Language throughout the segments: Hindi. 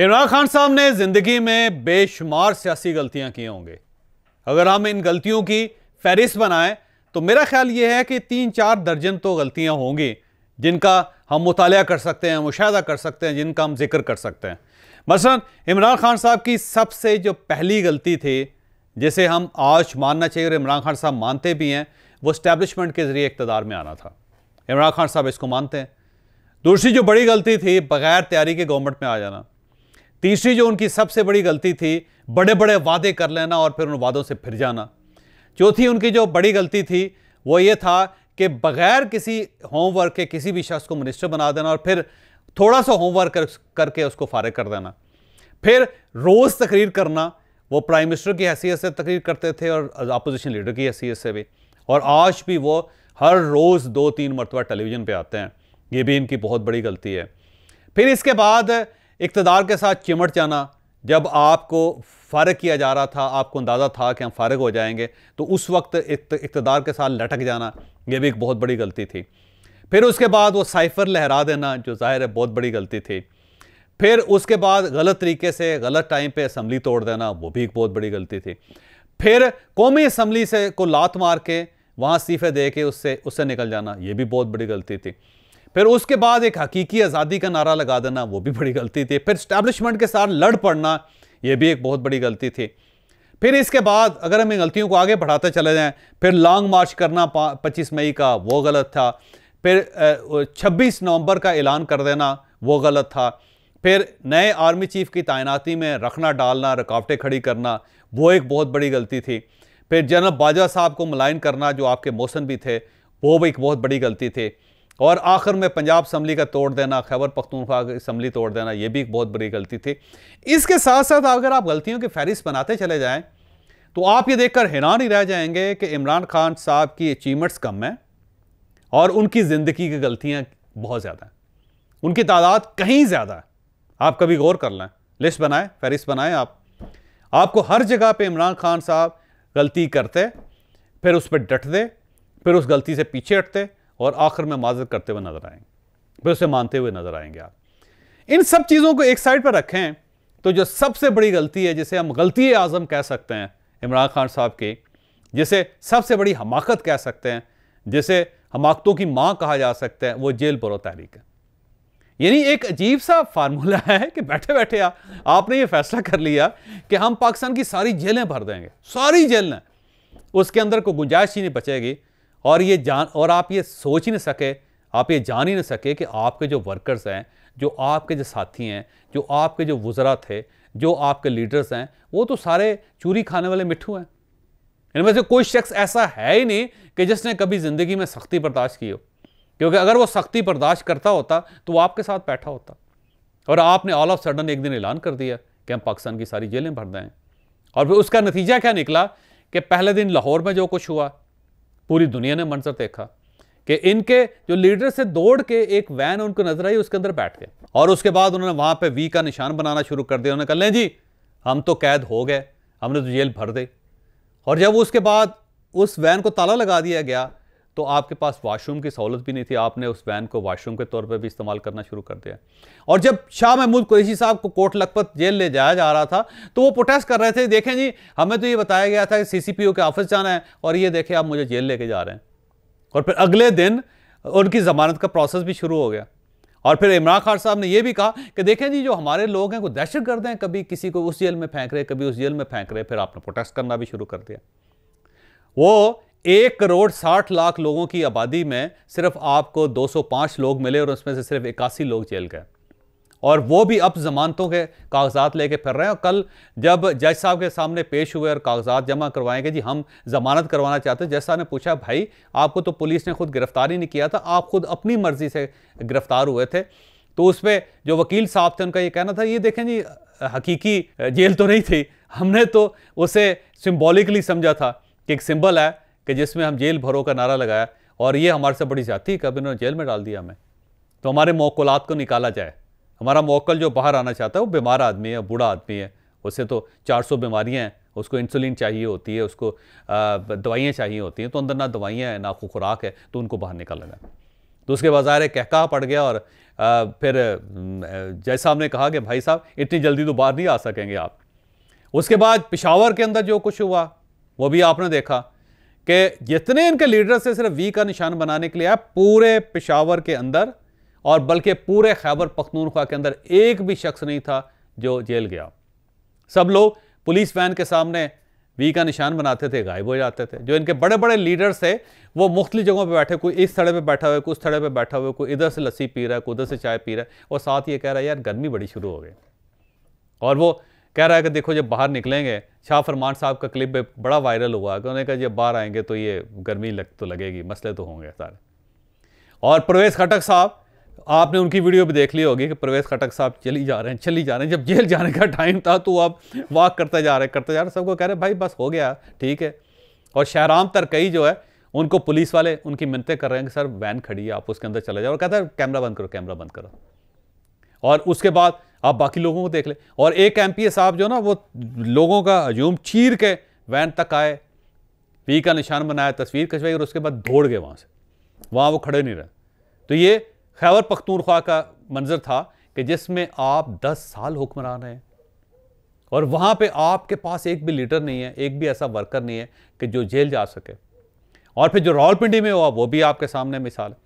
इमरान खान साहब ने ज़िंदगी में बेशुमार सियासी गलतियां किए होंगे अगर हम इन गलतियों की फहरिस्त बनाएं तो मेरा ख्याल ये है कि तीन चार दर्जन तो गलतियां होंगी जिनका हम मुताल कर सकते हैं मुशाह कर सकते हैं जिनका हम जिक्र कर सकते हैं मसलन इमरान खान साहब की सबसे जो पहली गलती थी जिसे हम आज मानना चाहिए और इमरान खान साहब मानते भी हैं वो स्टैब्लिशमेंट के ज़रिए इकतदार में आना था इमरान खान साहब इसको मानते हैं दूसरी जो बड़ी गलती थी बग़ैर तैयारी के गवर्नमेंट में आ जाना तीसरी जो उनकी सबसे बड़ी गलती थी बड़े बड़े वादे कर लेना और फिर उन वादों से फिर जाना चौथी उनकी जो बड़ी गलती थी वो ये था कि बगैर किसी होमवर्क के किसी भी शख्स को मिनिस्टर बना देना और फिर थोड़ा सा होमवर्क कर, करके उसको फारग कर देना फिर रोज़ तकरीर करना वो प्राइम मिनिस्टर की हैसियत से तकरीर करते थे और अपोजिशन लीडर की हैसियत से भी और आज भी वो हर रोज़ दो तीन मरतबा टेलीविज़न पर आते हैं ये भी इनकी बहुत बड़ी गलती है फिर इसके बाद इकतदार के साथ चिमट जाना जब आपको फ़ारग किया जा रहा था आपको अंदाज़ा था कि हम फ़ारग हो जाएंगे तो उस वक्त इकतदार के साथ लटक जाना यह भी एक बहुत बड़ी गलती थी फिर उसके बाद वो साइफ़र लहरा देना जो ज़ाहिर है बहुत बड़ी गलती थी फिर उसके बाद गलत तरीके से गलत टाइम पे असम्बली तोड़ देना वो भी एक बहुत बड़ी गलती थी फिर कौमी असम्बली से को लात मार के वहाँ इस्तीफ़े दे के उससे उससे निकल जाना ये भी बहुत बड़ी गलती थी फिर उसके बाद एक हकीकी आज़ादी का नारा लगा देना वो भी बड़ी गलती थी फिर स्टैब्लिशमेंट के साथ लड़ पड़ना ये भी एक बहुत बड़ी गलती थी फिर इसके बाद अगर हम इन गलतियों को आगे बढ़ाते चले जाएं फिर लॉन्ग मार्च करना पच्चीस मई का वो गलत था फिर छब्बीस नवंबर का ऐलान कर देना वो गलत था फिर नए आर्मी चीफ की तैनाती में रखना डालना रुकावटें खड़ी करना वो एक बहुत बड़ी गलती थी फिर जनरल बाजवा साहब को मुलायन करना जो आपके मौसम भी थे वो भी एक बहुत बड़ी गलती थी और आखिर में पंजाब असम्बली का तोड़ देना खैबर पख्तूनख्वा असम्बली तोड़ देना यह भी एक बहुत बड़ी गलती थी इसके साथ साथ अगर आप गलतियों की फहरिस्त बनाते चले जाएँ तो आप ये देखकर हैरान ही रह जाएंगे कि इमरान खान साहब की अचीवमेंट्स कम हैं और उनकी ज़िंदगी की गलतियाँ बहुत ज़्यादा हैं उनकी तादाद कहीं ज़्यादा है आप कभी गौर कर लें लिस्ट बनाएं फहरिस्त बनाएं आप आपको हर जगह पे इमरान खान साहब गलती करते फिर उस पर डटते फिर उस गलती से पीछे हटते और आखिर में माजर करते हुए नजर आएंगे फिर उसे मानते हुए नजर आएंगे आप इन सब चीज़ों को एक साइड पर रखें तो जो सबसे बड़ी गलती है जिसे हम गलती आज़म कह सकते हैं इमरान खान साहब की जिसे सबसे बड़ी हमाकत कह सकते हैं जिसे हमाकतों की माँ कहा जा सकता है वो जेल बरो तहरीक है यानी एक अजीब सा फार्मूला है कि बैठे बैठे आ, आपने ये फैसला कर लिया कि हम पाकिस्तान की सारी जेलें भर देंगे सारी जेलें उसके अंदर कोई गुंजाइश ही नहीं बचेगी और ये जान और आप ये सोच ही नहीं सके आप ये जान ही नहीं सके कि आपके जो वर्कर्स हैं जो आपके जो साथी हैं जो आपके जो वज़रा थे जो आपके लीडर्स हैं वो तो सारे चूरी खाने वाले मिट्टू हैं इनमें से कोई शख्स ऐसा है ही नहीं कि जिसने कभी ज़िंदगी में सख्ती बर्दाश्त की हो क्योंकि अगर वो सख्ती बर्दाश्त करता होता तो वो आपके साथ बैठा होता और आपने ऑल ऑफ सडन एक दिन ऐलान कर दिया कि हम पाकिस्तान की सारी जेलें भर दें और फिर उसका नतीजा क्या निकला कि पहले दिन लाहौर में जो कुछ हुआ पूरी दुनिया ने मंजर देखा कि इनके जो लीडर से दौड़ के एक वैन उनको नजर आई उसके अंदर बैठ गए और उसके बाद उन्होंने वहां पे वी का निशान बनाना शुरू कर दिया उन्होंने कहा लें जी हम तो कैद हो गए हमने तो जेल भर दे और जब उसके बाद उस वैन को ताला लगा दिया गया तो आपके पास वाशरूम की सहूलत भी नहीं थी आपने उस वैन को वाशरूम के तौर पर भी इस्तेमाल करना शुरू कर दिया और जब शाह महमूद कुरैशी साहब को कोट लखपत जेल ले जाया जा रहा था तो वो प्रोटेस्ट कर रहे थे देखें जी हमें तो ये बताया गया था कि सीसीपीओ के ऑफिस जाना है और ये देखें आप मुझे जेल लेके जा रहे हैं और फिर अगले दिन उनकी ज़मानत का प्रोसेस भी शुरू हो गया और फिर इमरान खान साहब ने यह भी कहा कि देखें जी जो हमारे लोग हैं वो दहशत गर्द हैं कभी किसी को उस जेल में फेंक रहे कभी उस जेल में फेंक रहे फिर आपने प्रोटेस्ट करना भी शुरू कर दिया वो एक करोड़ साठ लाख लोगों की आबादी में सिर्फ आपको 205 लोग मिले और उसमें से सिर्फ इक्यासी लोग जेल गए और वो भी अब जमानतों के कागजात लेके फिर रहे हैं और कल जब जज साहब के सामने पेश हुए और कागजात जमा करवाएंगे जी हम जमानत करवाना चाहते हैं जज साहब ने पूछा भाई आपको तो पुलिस ने खुद गिरफ्तार ही नहीं किया था आप खुद अपनी मर्जी से गिरफ्तार हुए थे तो उस पर जो वकील साहब थे उनका ये कहना था ये देखें जी हकीकी जेल तो नहीं थी हमने तो उसे सिम्बॉलिकली समझा था कि एक सिंबल है कि जिसमें हम जेल भरो का नारा लगाया और ये हमारे से बड़ी जाती कब इन्होंने जेल में डाल दिया हमें तो हमारे मोकलात को निकाला जाए हमारा मोकल जो बाहर आना चाहता है वो बीमार आदमी है बूढ़ा आदमी है उससे तो 400 बीमारियां हैं उसको इंसुलिन चाहिए होती है उसको दवाइयाँ चाहिए होती हैं तो अंदर ना दवाइयाँ हैं ना खुराक है तो उनको बाहर निकालना जाए तो उसके बाजार कहका पड़ गया और फिर जैसा हमने ने कहा कि भाई साहब इतनी जल्दी तो बाहर नहीं आ सकेंगे आप उसके बाद पिशावर के अंदर जो कुछ हुआ वो भी आपने देखा कि जितने इनके लीडर्स से सिर्फ वी का निशान बनाने के लिए आया पूरे पेशावर के अंदर और बल्कि पूरे खैबर पख्तूनख्वा के अंदर एक भी शख्स नहीं था जो जेल गया सब लोग पुलिस वैन के सामने वी का निशान बनाते थे गायब हो जाते थे जो इनके बड़े बड़े लीडर्स थे वो मुख्तलि जगहों पे बैठे कोई इस सड़े पे बैठा हुआ है कुछ उस सड़े पे बैठा हुआ है कोई इधर से लस्सी पी रहा है कोई उधर से चाय पी रहा है और साथ ये कह रहा है यार गर्मी बड़ी शुरू हो गई और वो कह रहा है कि देखो जब बाहर निकलेंगे शाह फरमान साहब का क्लिप बड़ा वायरल हुआ है कि उन्होंने कहा जब बाहर आएंगे तो ये गर्मी लग तो लगेगी मसले तो होंगे सारे और परवेज़ खटक साहब आपने उनकी वीडियो भी देख ली होगी कि परवेज़ खटक साहब चली जा रहे हैं चली जा रहे हैं जब जेल जाने का टाइम था तो आप वॉक करते जा रहे करते जा रहे सबको कह रहे भाई बस हो गया ठीक है और शहराम तरकई जो है उनको पुलिस वाले उनकी मिनतें कर रहे हैं कि सर वैन खड़ी है आप उसके अंदर चले जाओ और कहते हैं कैमरा बंद करो कैमरा बंद करो और उसके बाद आप बाकी लोगों को देख लें और एक एम साहब जो ना वो लोगों का हजूम चीर के वैन तक आए पी का निशान बनाया तस्वीर खिंचवाई और उसके बाद दौड़ गए वहाँ से वहाँ वो खड़े नहीं रहे तो ये खैबर पख्तूनख्वा का मंजर था कि जिसमें आप दस साल हुक्मरान हैं और वहाँ पे आपके पास एक भी लीडर नहीं है एक भी ऐसा वर्कर नहीं है कि जो जेल जा सके और फिर जो रावलपिंडी में हुआ वो भी आपके सामने मिसाल है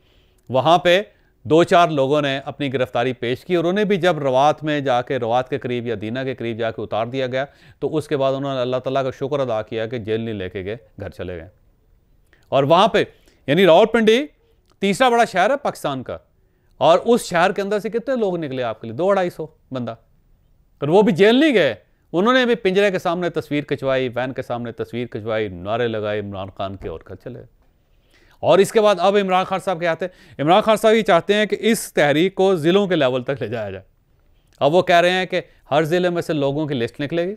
वहाँ पर दो चार लोगों ने अपनी गिरफ्तारी पेश की और उन्हें भी जब रवात में जाके रवात के करीब या दीना के करीब जाके उतार दिया गया तो उसके बाद उन्होंने अल्लाह ताला का शुक्र अदा किया कि जेल नहीं लेके गए घर चले गए और वहाँ पे यानी रावलपिंडी तीसरा बड़ा शहर है पाकिस्तान का और उस शहर के अंदर से कितने लोग निकले आपके लिए दो अढ़ाई सौ बंदा और वो भी जेल नहीं गए उन्होंने भी पिंजरे के सामने तस्वीर खिंचवाई वैन के सामने तस्वीर खिंचवाई नारे लगाए इमरान खान के और घर चले और इसके बाद अब इमरान खान साहब क्या आते हैं इमरान खान साहब ये चाहते हैं कि इस तहरीक को ज़िलों के लेवल तक ले जाया जाए अब वो कह रहे हैं कि हर ज़िले में से लोगों की लिस्ट निकलेगी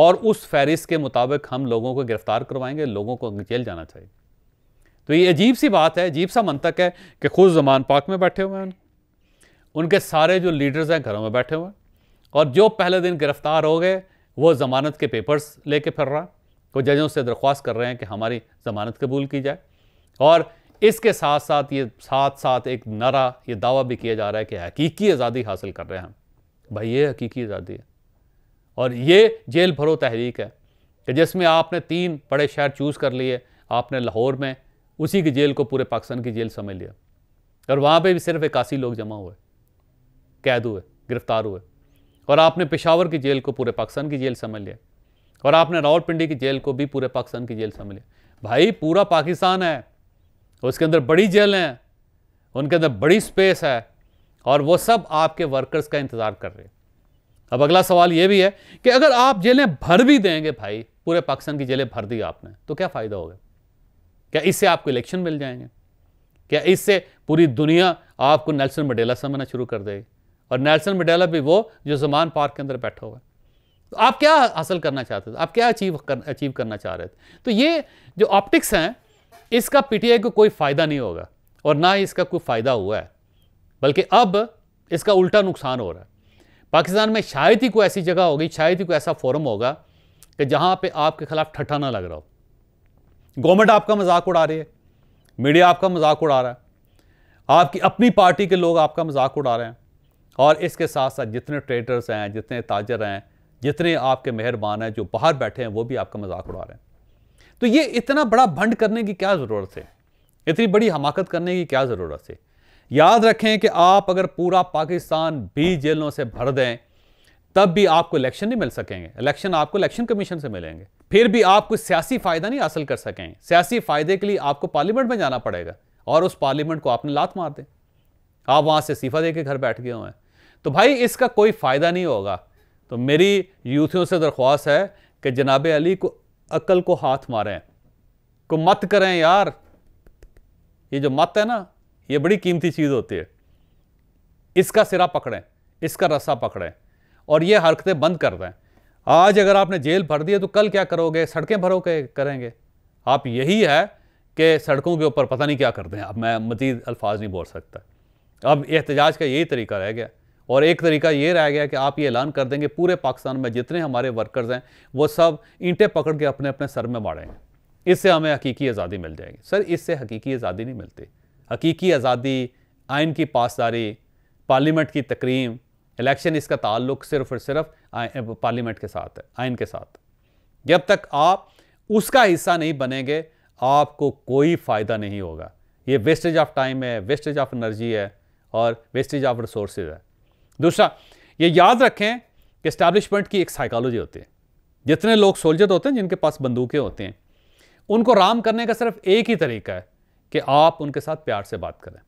और उस फहरिस्त के मुताबिक हम लोगों को गिरफ्तार करवाएंगे लोगों को जेल जाना चाहिए तो ये अजीब सी बात है अजीब सा मंतक है कि खुद जमान पाक में बैठे हुए हैं उनके सारे जो लीडर्स हैं घरों में बैठे हुए हैं और जो पहले दिन गिरफ्तार हो गए वो ज़मानत के पेपर्स लेके फिर रहा वो जजों से दरख्वास्त कर रहे हैं कि हमारी ज़मानत कबूल की जाए और इसके साथ साथ ये साथ साथ एक नरा ये दावा भी किया जा रहा है कि हकीकी आज़ादी हासिल कर रहे हैं हम भाई ये हकीकी आज़ादी है और ये जेल भरो तहरीक है कि जिसमें आपने तीन बड़े शहर चूज़ कर लिए आपने लाहौर में उसी की जेल को पूरे पाकिस्तान की जेल समझ लिया और वहाँ पर भी सिर्फ इक्यासी लोग जमा हुए कैद हुए गिरफ्तार हुए और आपने पेशावर की जेल को पूरे पाकिस्तान की जेल समझ लिया और आपने रावलपिंडी की जेल को भी पूरे पाकिस्तान की जेल समझ लिया भाई पूरा पाकिस्तान है उसके अंदर बड़ी जेल हैं उनके अंदर बड़ी स्पेस है और वो सब आपके वर्कर्स का इंतज़ार कर रहे हैं अब अगला सवाल ये भी है कि अगर आप जेलें भर भी देंगे भाई पूरे पाकिस्तान की जेलें भर दी आपने तो क्या फ़ायदा होगा क्या इससे आपको इलेक्शन मिल जाएंगे क्या इससे पूरी दुनिया आपको नेल्सन मंडेला समझना शुरू कर देगी और नेल्सन मंडेला भी वो जो जमान पार्क के अंदर बैठा हुआ है तो आप क्या हासिल करना चाहते थे आप क्या अचीव कर अचीव करना चाह रहे थे तो ये जो ऑप्टिक्स हैं इसका पीटीआई को कोई फ़ायदा नहीं होगा और ना ही इसका कोई फ़ायदा हुआ है बल्कि अब इसका उल्टा नुकसान हो रहा है पाकिस्तान में शायद ही कोई ऐसी जगह होगी शायद ही कोई ऐसा फोरम होगा कि जहाँ पे आपके खिलाफ ठट्ठा ना लग रहा हो गवर्नमेंट आपका मजाक उड़ा रही है मीडिया आपका मजाक उड़ा रहा है आपकी अपनी पार्टी के लोग आपका मजाक उड़ा रहे हैं और इसके साथ साथ जितने ट्रेडर्स हैं जितने ताजर हैं जितने आपके मेहरबान हैं जो बाहर बैठे हैं वो भी आपका मजाक उड़ा रहे हैं तो ये इतना बड़ा भंड करने की क्या ज़रूरत है इतनी बड़ी हमाकत करने की क्या ज़रूरत है याद रखें कि आप अगर पूरा पाकिस्तान भी जेलों से भर दें तब भी आपको इलेक्शन नहीं मिल सकेंगे इलेक्शन आपको इलेक्शन कमीशन से मिलेंगे फिर भी आप कुछ सियासी फ़ायदा नहीं हासिल कर सकेंगे सियासी फ़ायदे के लिए आपको पार्लियामेंट में जाना पड़ेगा और उस पार्लियामेंट को आपने लात मार दें आप वहाँ से इस्तीफ़ा दे के घर बैठ गए हुए हैं तो भाई इसका कोई फ़ायदा नहीं होगा तो मेरी यूथियों से दरख्वास्त है कि जनाब अली को अकल को हाथ मारें को मत करें यार ये जो मत है ना ये बड़ी कीमती चीज़ होती है इसका सिरा पकड़ें इसका रस्सा पकड़ें और ये हरकतें बंद कर दें आज अगर आपने जेल भर दी है तो कल क्या करोगे सड़कें भरोगे करेंगे आप यही है कि सड़कों के ऊपर पता नहीं क्या करते हैं अब मैं मजीद अल्फाज नहीं बोल सकता अब एहतजाज का यही तरीका रह गया और एक तरीका ये रह गया कि आप ये ऐलान कर देंगे पूरे पाकिस्तान में जितने हमारे वर्कर्स हैं वो सब ईंटें पकड़ के अपने अपने सर में मारेंगे इससे हमें हकीकी आज़ादी मिल जाएगी सर इससे हकीकी आज़ादी नहीं मिलती हकीकी आज़ादी आइन की पासदारी पार्लियामेंट की तकरीम इलेक्शन इसका ताल्लुक सिर्फ और सिर्फ पार्लियामेंट के साथ है आइन के साथ जब तक आप उसका हिस्सा नहीं बनेंगे आपको कोई फ़ायदा नहीं होगा ये वेस्टेज ऑफ टाइम है वेस्टेज ऑफ एनर्जी है और वेस्टेज ऑफ रिसोर्स है दूसरा ये याद रखें कि इस्टेब्लिशमेंट की एक साइकोलॉजी होती है जितने लोग सोल्जर होते हैं जिनके पास बंदूकें होती हैं उनको राम करने का सिर्फ एक ही तरीका है कि आप उनके साथ प्यार से बात करें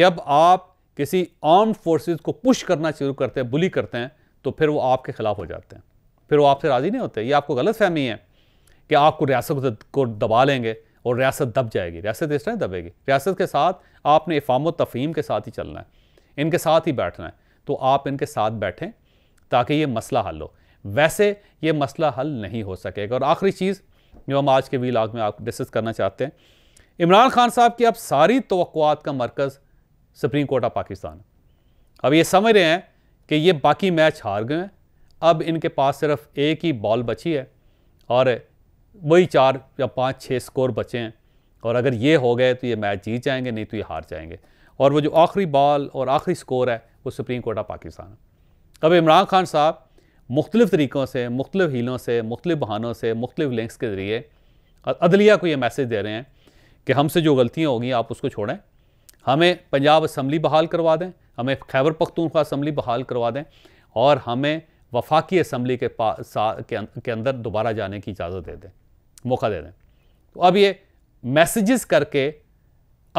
जब आप किसी आर्म्ड फोर्सेस को पुश करना शुरू करते हैं बुली करते हैं तो फिर वो आपके ख़िलाफ़ हो जाते हैं फिर वो आपसे राज़ी नहीं होते ये आपको गलत फहमी है कि आपको रियासत को दबा लेंगे और रियासत दब जाएगी रियासत इस तरह दबेगी रियासत के साथ आपने इफाम तफीम के साथ ही चलना है इनके साथ ही बैठना है तो आप इनके साथ बैठें ताकि ये मसला हल हो वैसे ये मसला हल नहीं हो सकेगा और आखिरी चीज़ जो हम आज के वी लाग में आप डिस्कस करना चाहते हैं इमरान खान साहब की अब सारी तो का मरकज़ सुप्रीम कोर्ट ऑफ पाकिस्तान अब ये समझ रहे हैं कि ये बाकी मैच हार गए हैं अब इनके पास सिर्फ एक ही बॉल बची है और वही चार या पाँच छः स्कोर बचे हैं और अगर ये हो गए तो ये मैच जीत जाएंगे नहीं तो ये हार जाएंगे और वो जो आखिरी बॉल और आखिरी स्कोर है वो सुप्रीम कोर्ट ऑफ पाकिस्तान अब इमरान खान साहब मुख्तलिफ़ तरीक़ों से मुख्तलिफ़ हीलों से मुख्तलिफ़ बहानों से मुख्तलिफ़ लिंक्स के ज़रिए अदलिया को ये मैसेज दे रहे हैं कि हमसे जो गलतियाँ होगी आप उसको छोड़ें हमें पंजाब असम्बली बहाल करवा दें हमें खैबर पख्तूनख्वा असम्बली बहाल करवा दें और हमें वफाकी असम्बली के पास अं-, के अंदर दोबारा जाने की इजाज़त दे दें मौका दे दें तो अब ये मैसेजेस करके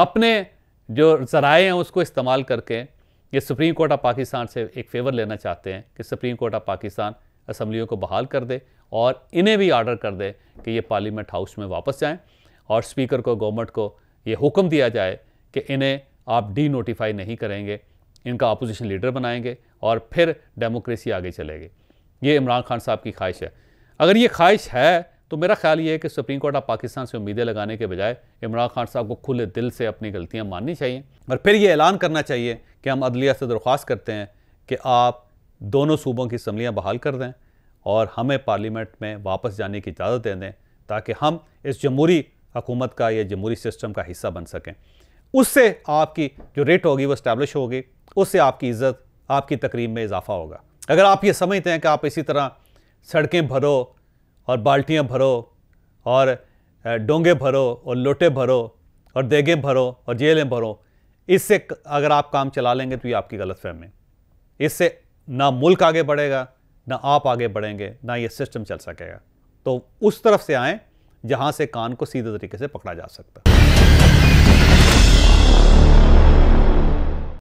अपने जो ज़राए हैं उसको इस्तेमाल करके ये सुप्रीम कोर्ट ऑफ पाकिस्तान से एक फेवर लेना चाहते हैं कि सुप्रीम कोर्ट ऑफ पाकिस्तान असम्बलियों को बहाल कर दे और इन्हें भी आर्डर कर दे कि ये पार्लियामेंट हाउस में वापस जाएं और स्पीकर को गवर्नमेंट को ये हुक्म दिया जाए कि इन्हें आप डी नोटिफाई नहीं करेंगे इनका अपोजिशन लीडर बनाएंगे और फिर डेमोक्रेसी आगे चलेगी ये इमरान खान साहब की ख्वाहिश है अगर ये ख्वाहिश है तो मेरा ख्याल ये है कि सुप्रीम कोर्ट आप पाकिस्तान से उम्मीदें लगाने के बजाय इमरान खान साहब को खुले दिल से अपनी गलतियाँ माननी चाहिए और फिर ये ऐलान करना चाहिए कि हम अदलिया से दरख्वास्त करते हैं कि आप दोनों सूबों की असम्बलियाँ बहाल कर दें और हमें पार्लियामेंट में वापस जाने की इजाज़त दे दें ताकि हम इस जमहूरी हकूमत का या जमहूरी सिस्टम का हिस्सा बन सकें उससे आपकी जो रेट होगी वो इस्टेब्लिश होगी उससे आपकी इज़्ज़त आपकी तकरीब में इजाफा होगा अगर आप ये समझते हैं कि आप इसी तरह सड़कें भरो और बाल्टियाँ भरो और डोंगे भरो और लोटे भरो और देगे भरो और जेलें भरो इससे अगर आप काम चला लेंगे तो ये आपकी गलत फहमी है इससे ना मुल्क आगे बढ़ेगा ना आप आगे बढ़ेंगे ना ये सिस्टम चल सकेगा तो उस तरफ से आएँ जहाँ से कान को सीधे तरीके से पकड़ा जा सकता